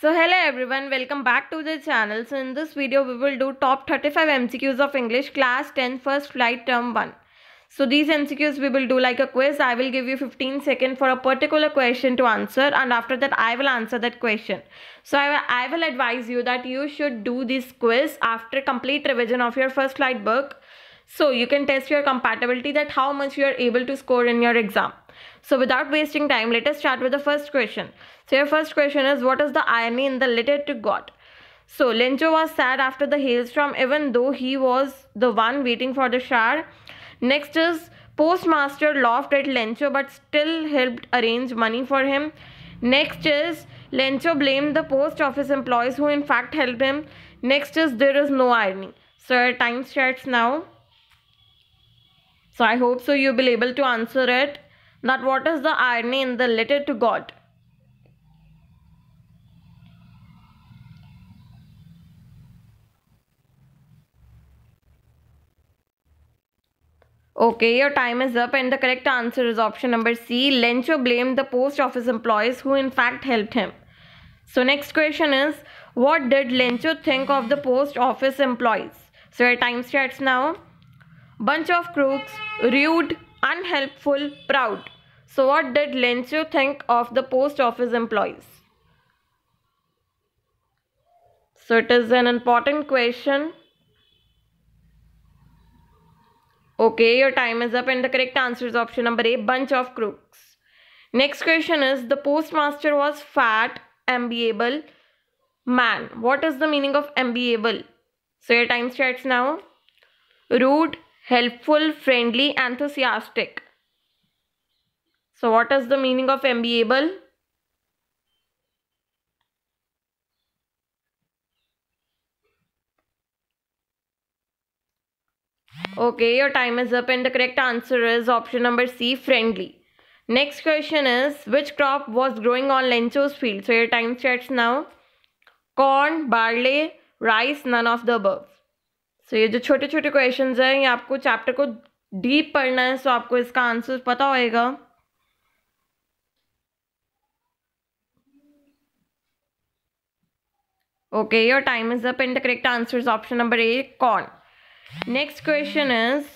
So hello everyone, welcome back to the channel. So in this video we will do top 35 MCQs of English class 10 first flight term 1. So these MCQs we will do like a quiz. I will give you 15 seconds for a particular question to answer and after that I will answer that question. So I will, I will advise you that you should do this quiz after complete revision of your first flight book. So you can test your compatibility that how much you are able to score in your exam. So without wasting time, let us start with the first question. So your first question is what is the irony in the letter to God? So Lencho was sad after the hailstorm even though he was the one waiting for the shower. Next is postmaster laughed at Lencho but still helped arrange money for him. Next is Lencho blamed the post office employees who in fact helped him. Next is there is no irony. So our time starts now. So I hope so you'll be able to answer it. That what is the irony in the letter to God? Okay, your time is up and the correct answer is option number C. Lencho blamed the post office employees who in fact helped him. So next question is, what did Lencho think of the post office employees? So your time starts now. Bunch of crooks, rude, unhelpful, proud. So what did Lencho think of the post office employees? So it is an important question. Okay, your time is up and the correct answer is option number A, bunch of crooks. Next question is, the postmaster was fat, enviable man. What is the meaning of enviable? So your time starts now. Rude, helpful, friendly, enthusiastic. So what is the meaning of enviable? Okay, your time is up and the correct answer is option number C, friendly. Next question is, which crop was growing on Lencho's field? So your time starts now. Corn, barley, rice, none of the above. So ये जो छोटे छोटे question हैं ये आपको chapter को deep पढ़ना है सो आपको इसका आंसर पता होएगा okay your time is up and the correct answer is option number A corn Next question is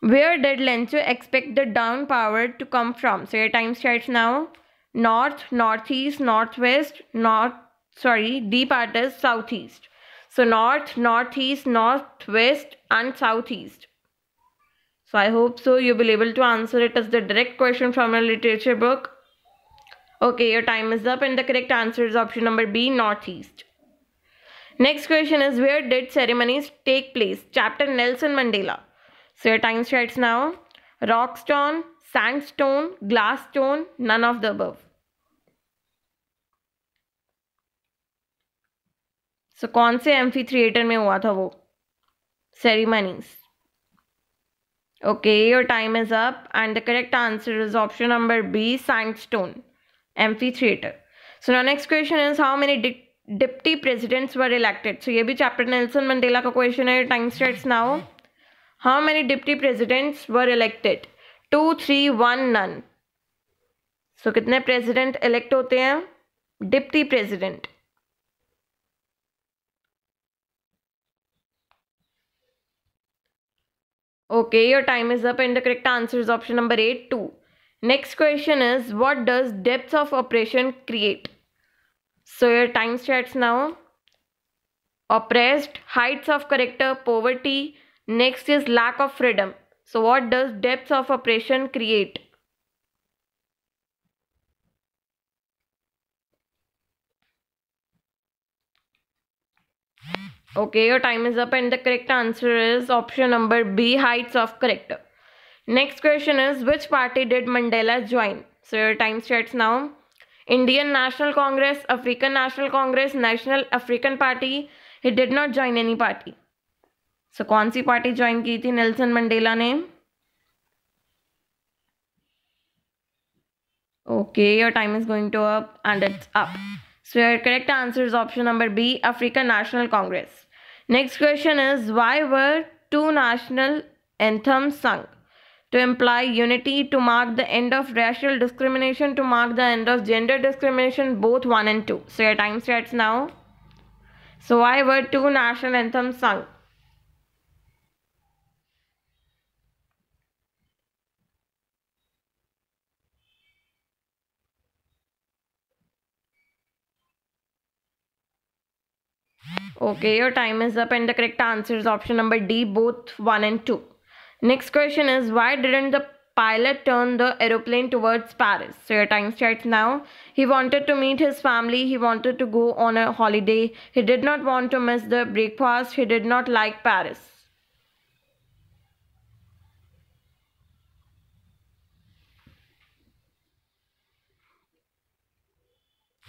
where did Lenzo expect the down power to come from? So your time starts now. North, northeast, northwest, north, sorry, D part is southeast. So north, northeast, northwest and southeast. So I hope so you will be able to answer it as the direct question from a literature book. Okay, your time is up and the correct answer is option number B, northeast. Next question is where did ceremonies take place? Chapter Nelson Mandela. So your time starts now. Rockstone, sandstone, glassstone, none of the above. So, कौन से amphitheater में हुआ था वो ceremonies? Okay, your time is up and the correct answer is option number B, sandstone amphitheater. So now next question is how many did deputy presidents were elected so ये भी chapter Nelson Mandela का question है time starts now how many deputy presidents were elected two three one none so कितने president elect होते हैं deputy president okay your time is up and the correct answer is option number A two next question is what does depth of operation create So your time starts now. Oppressed, heights of character, poverty. Next is lack of freedom. So what does depths of oppression create? Okay, your time is up and the correct answer is option number B, heights of character. Next question is which party did Mandela join? So your time starts now. Indian National Congress, African National Congress, National African Party. He did not join any party. so, कौन party joined? Join Nelson Mandela? Nelson okay your time is going to up and it's up so your correct answer is option number b african national congress next question is why were two national anthems sung to imply unity, to mark the end of racial discrimination, to mark the end of gender discrimination, both 1 and 2. So your time starts now. So why were two national anthems sung? Okay, your time is up and the correct answer is option number D, both 1 and 2. Next question is why didn't the pilot turn the aeroplane towards Paris. So your time starts now. He wanted to meet his family. He wanted to go on a holiday. He did not want to miss the breakfast. He did not like Paris.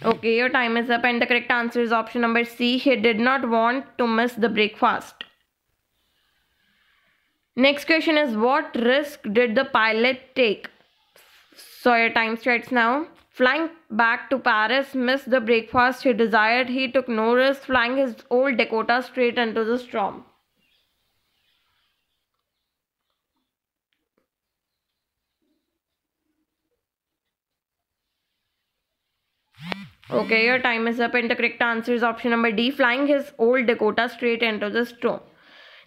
Okay, your time is up and the correct answer is option number C. He did not want to miss the breakfast. Next question is what risk did the pilot take? So your time starts now. Flying back to Paris, missed the breakfast he desired. He took no risk, flying his old Dakota straight into the storm. Okay, your time is up and the correct answer is option number D. Flying his old Dakota straight into the storm.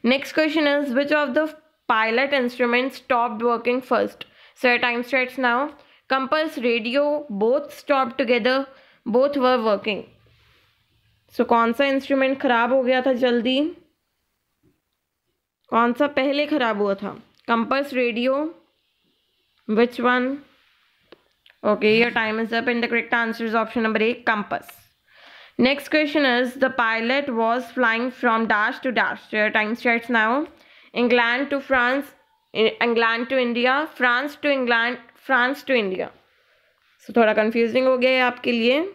Next question is which of the pilot instruments stopped working first? So time starts now. Compass, radio, both stopped together, both were working. So konsa instrument kharab ho gaya tha jaldi? Compass, radio, which one? Okay, your time is up and the correct answer is option number A, compass. Next question is the pilot was flying from dash to dash. Your time starts now. England to France, eh, England to India, France to England, France to India. So thoda confusing हो गया है liye.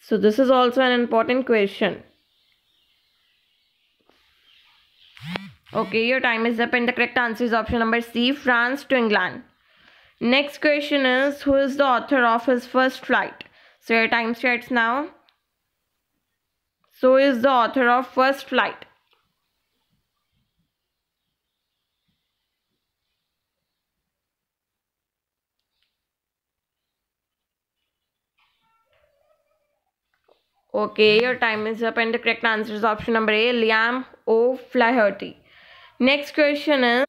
So this is also an important question. Okay, your time is up and the correct answer is option number C, France to England. Next question is, who is the author of his first flight? So your time starts now. So is the author of First Flight. Okay, your time is up and the correct answer is option number A, Liam Flaherty. Next question is,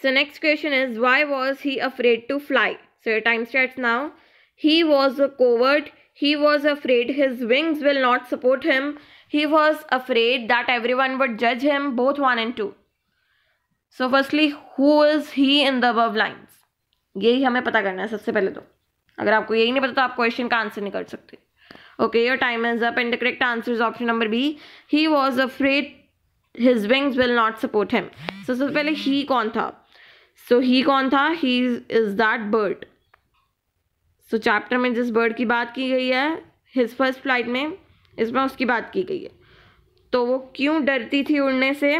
so next question is, why was he afraid to fly? So your time starts now. He was a coward. He was afraid his wings will not support him. He was afraid that everyone would judge him, both one and two so firstly who is he in the above lines यही हमें पता करना है सबसे पहले तो अगर आपको यही नहीं पता तो आप क्वेश्चन का आंसर नहीं कर सकते okay your time is up and the correct answer is option number B he was afraid his wings will not support him so सबसे पहले ही कौन था सो so, ही कौन था he is that bird so so, chapter में जिस bird की बात की गई है हिज फर्स्ट फ्लाइट में इसमें उसकी बात की गई है तो वो क्यों डरती थी उड़ने से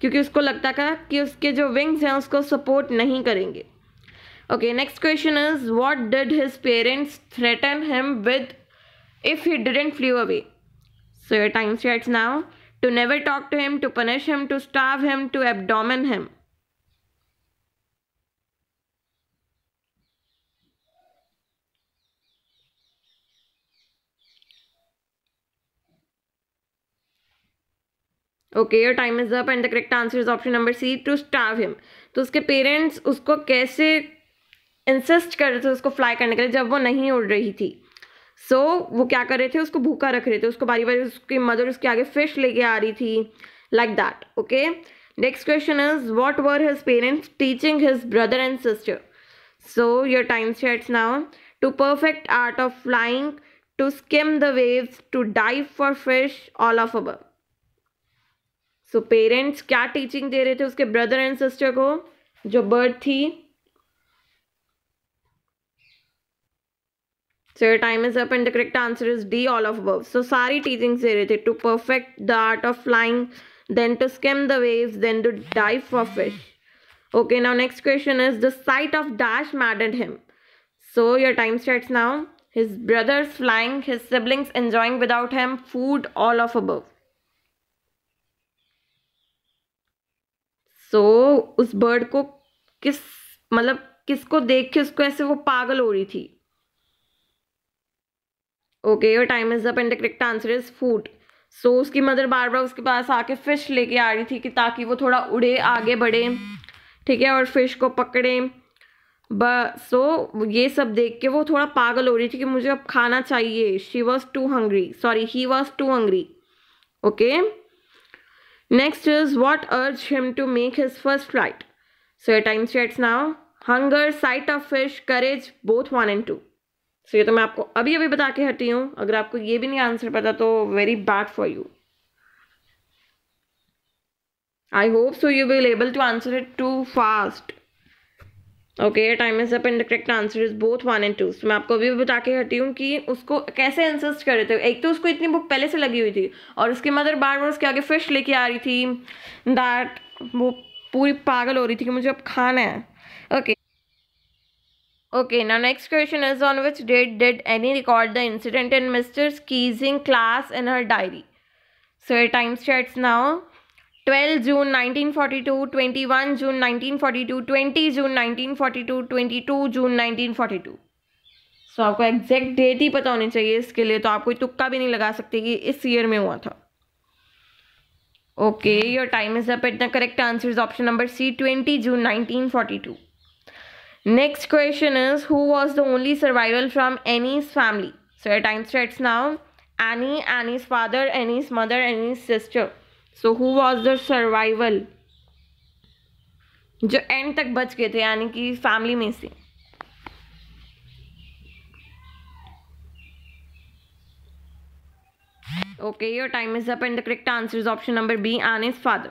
क्योंकि उसको लगता था कि उसके जो विंग्स हैं उसको सपोर्ट नहीं करेंगे okay next question is what did his parents threaten him with if he didn't flew away so your times now to never talk to him to punish him to starve him to abandon him okay your time is up and the correct answer is option number C to starve him तो उसके parents उसको कैसे insist कर रहे थे उसको fly करने के लिए जब वो नहीं उड़ रही थी सो so, वो क्या कर रहे थे उसको भूखा रख रहे थे उसको बारी बारी उसकी मदर उसके आगे फिश लेके आ रही थी like that okay next question is what were his parents teaching his brother and sister so your time starts now to perfect art of flying to skim the waves to dive for fish all of above so parents क्या teaching दे रहे थे उसके brother and sister को जो birth थी so time is up and the correct answer is D all of above so सारी teachings दे रहे थे to perfect the art of flying then to skim the wave then to dive for fish okay now next question is the sight of dash maddened him so your time start now his brothers flying his siblings enjoying without him food all of above so so, उस bird को किस मतलब किसको देख के उसको ऐसे वो पागल हो रही थी okay your time is up and the correct answer is food so उसकी मदर बार बार उसके पास आके फिश लेके आ रही थी कि ताकि वो थोड़ा उड़े आगे बढ़े ठीक है और फिश को पकड़े ब सो so, ये सब देख के वो थोड़ा पागल हो रही थी कि मुझे अब खाना चाहिए she was too hungry sorry he was too hungry okay Next is what urged him to make his first flight. So your time starts now. Hunger, sight of fish, courage, both one and two. So ये तो मैं आपको अभी अभी बता के हटी हूँ अगर आपको ये भी नहीं आंसर पता तो very bad for you I hope so you will able to answer it too fast okay time is up in the correct answer is both one and two मैं आपको अभी भी बता के हटी हूँ कि उसको कैसे इंसिस्ट कर रहे थे एक तो उसको इतनी बुक पहले से लगी हुई थी और उसकी मदर बार बार उसके आगे फिश लेके आ रही थी दैट वो पूरी पागल हो रही थी कि मुझे अब खाना है ओके Okay, ना next question is on which date date Anne record the incident in Mr. Skeezing class in her diary? So your time starts now twelve June nineteen forty two twenty one June nineteen forty two twenty June nineteen forty two twenty two June nineteen forty two so आपको exact date ही पता होनी चाहिए इसके लिए तो आप कोई तुक्का भी नहीं लगा सकते कि इस ईयर में हुआ था okay your time is up it the correct answer is option number C twenty June nineteen forty two next question is who was the only survival from Anne's family so a time starts now Anne Anne's father Anne's mother Anne's sister So who was the survival जो end तक बच गए थे okay your time is up and the correct answer is option number b anne's father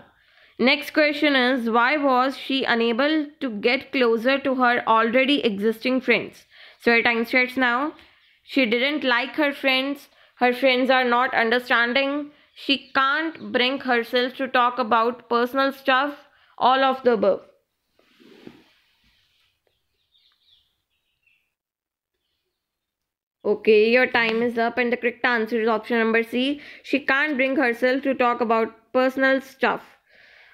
next question is why was she unable to get closer to her already existing friends so her time starts now she didn't like her friends her friends are not understanding she can't bring herself to talk about personal stuff, all of the above. Okay, your time is up and the correct answer is option number C. She can't bring herself to talk about personal stuff.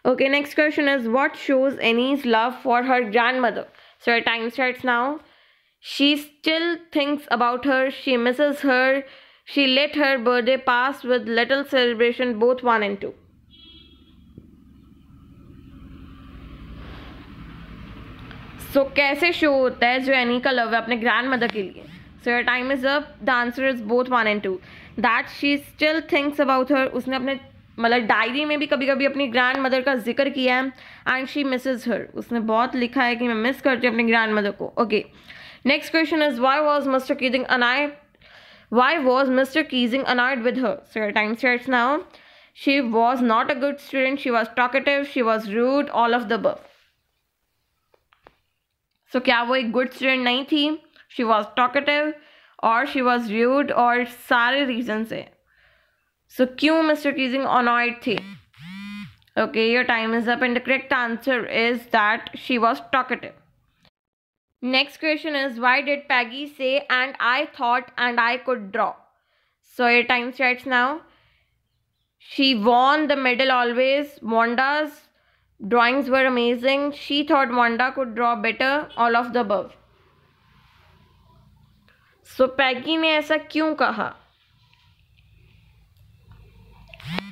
Okay, next question is what shows Annie's love for her grandmother? So her time starts now. She still thinks about her, she misses her, she let her birthday pass with little celebration both one and two so so, कैसे show होता है जो any का love है अपने grand grandmother के लिए so your time is up the answer is both one and two that she still thinks about her उसने अपने मतलब डायरी में भी कभी कभी अपनी ग्रैंड मदर का जिक्र किया है एंड शी मिसेज हर उसने बहुत लिखा है कि मैं मिस करती हूँ अपनी ग्रैंड मदर को okay next question is why was mister Keesing annoy Why was Mr. Keezing annoyed with her? So, your time starts now. She was not a good student. She was talkative. She was rude. All of the above. So, kya wo a good student nahi thi? She was talkative or she was rude or sare reasons hai. So, kyun Mr. Keezing annoyed thi? Okay, your time is up and the correct answer is that she was talkative. Next question is why did Peggy say and I thought and I could draw? So your time starts now. She won the medal always. Wanda's drawings were amazing. She thought Wanda could draw better. All of the above. So Peggy ने ऐसा kyun kaha?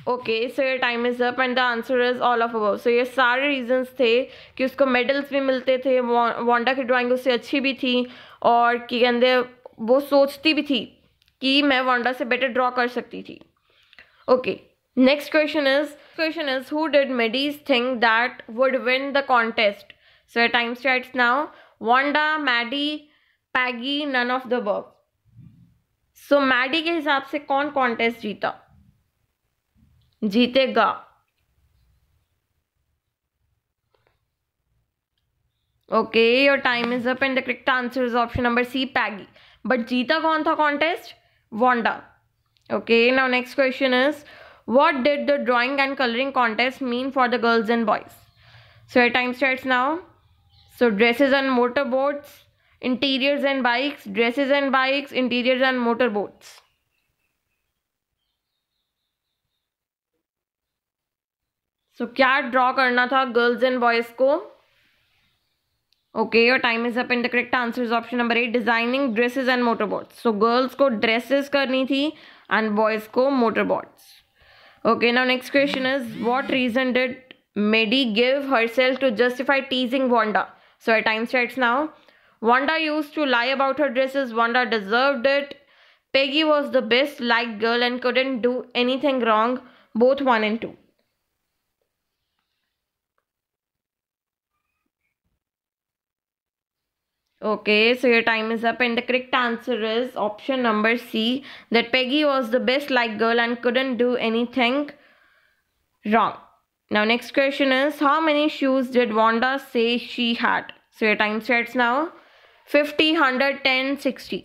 Okay so ये time is up and the answer is all of about so ये सारे reasons थे कि उसको medals भी मिलते थे वांडा की ड्राइंग उससे अच्छी भी थी और कि कहते वो सोचती भी थी कि मैं वांडा से बेटर ड्रॉ कर सकती थी okay next question is question is who did Maddie's think that would win the contest so time starts now Wanda Maddie Peggy none of the बर्ग सो मैडी के हिसाब से कौन कॉन्टेस्ट जीता जीतेगा okay your time is up and the correct answer is option number C Peggy but जीता कौन था contest Wanda okay now next question is what did the drawing and colouring contest mean for the girls and boys so your time start now so dresses and motor boats interiors and bikes dresses and bikes interiors and motor boats so so, क्या draw करना था girls and boys को okay your time is up in the correct answer is option number A designing dresses and motorboats so girls को dresses करनी थी and boys को motorboats okay now next question is what reason did Maddie give herself to justify teasing Wanda so I time starts now Wanda used to lie about her dresses Wanda deserve it Peggy was the best like girl and couldn't do anything wrong both one and two Okay, so your time is up and the correct answer is option number C that Peggy was the best like girl and couldn't do anything wrong. Now next question is how many shoes did Wanda say she had? So your time starts now 50, 110, 60.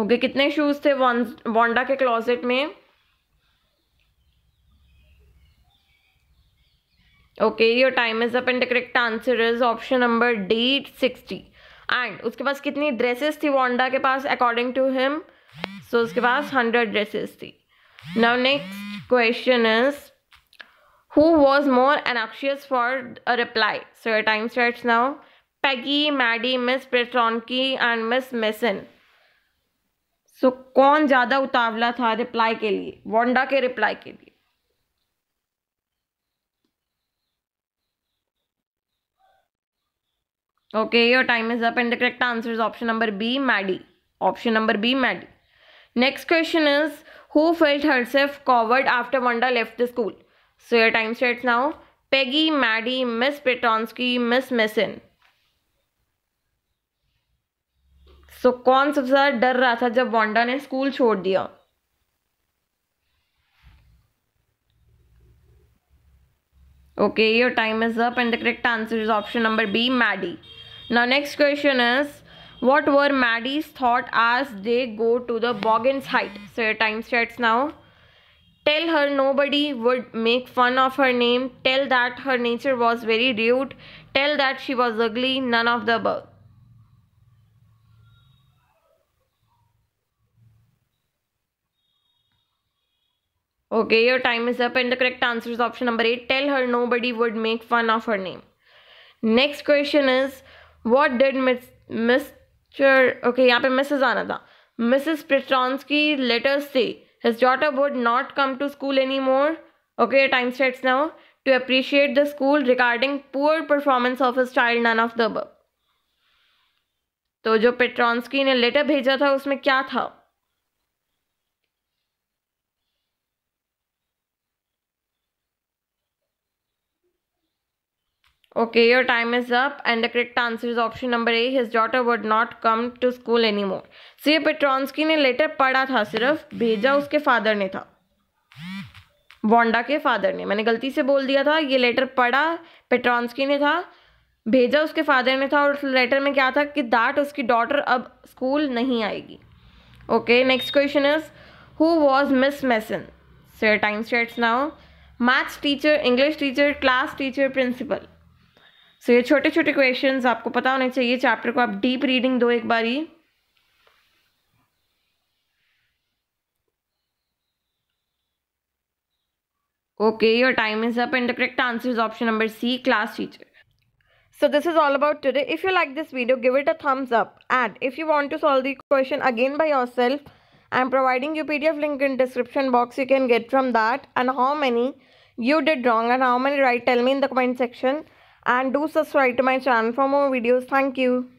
okay, कितने shoes थे Wanda के closet में okay your time is up and the correct answer is option number D sixty and उसके पास कितनी dresses थी Wanda के पास अकॉर्डिंग टू हिम सो उसके पास हंड्रेड ड्रेसेस थी now next question is who was more anxious for a reply so your time start now Peggy Maddie Miss Petronki and Miss Mason so कौन ज़्यादा उतावला था reply के लिए Wanda के reply के लिए okay your time is up and the correct answer is option number B Maddie option number B Maddie next question is who felt her safe coward after Wanda left the school so your time starts now Peggy Maddie Miss Petronski Miss Mason so कौन सबसे डर रहा था जब Wanda ने school छोड़ दिया okay your time is up and the correct answer is option number B Maddie Now next question is what were Maddie's thought as they go to the Boggins height? So your time starts now. Tell her nobody would make fun of her name. Tell that her nature was very rude. Tell that she was ugly. None of the above. Okay, your time is up and the correct answer is option number 8. Tell her nobody would make fun of her name. Next question is what did Miss Mister okay यहाँ पे Mrs आना था Mrs प्रिट्रॉन्स Petronski letters से his daughter would not come to school any more okay time starts now to appreciate the school regarding poor performance of his child none of the अब तो जो Petronski ने letter भेजा था उसमें क्या था okay your time is up and the correct answer is option number A his daughter would not come to school any more C ये पेट्रॉन्सकी ने लेटर पढ़ा था सिर्फ भेजा उसके फादर ने था वोंडा के फादर ने मैंने गलती से बोल दिया था ये लेटर पढ़ा पेट्रॉन्सकी ने था भेजा उसके फादर ने था और उस लेटर में क्या था कि दैट उसकी डॉटर अब स्कूल नहीं आएगी okay next question is who was Miss Mason so time starts now maths teacher English teacher class teacher principal so so, ये छोटे छोटे क्वेश्चंस आपको पता होने चाहिए चैप्टर को आप डीप रीडिंग दो एक बारी okay your time is up and the correct answer is option number c class teacher so this is all about today if you like this video give it a thumbs up and if you want to solve the question again by yourself i'm providing you pdf link in description box you can get from that and how many you did wrong and how many right tell me in the comment section and do subscribe to my channel for more videos. Thank you.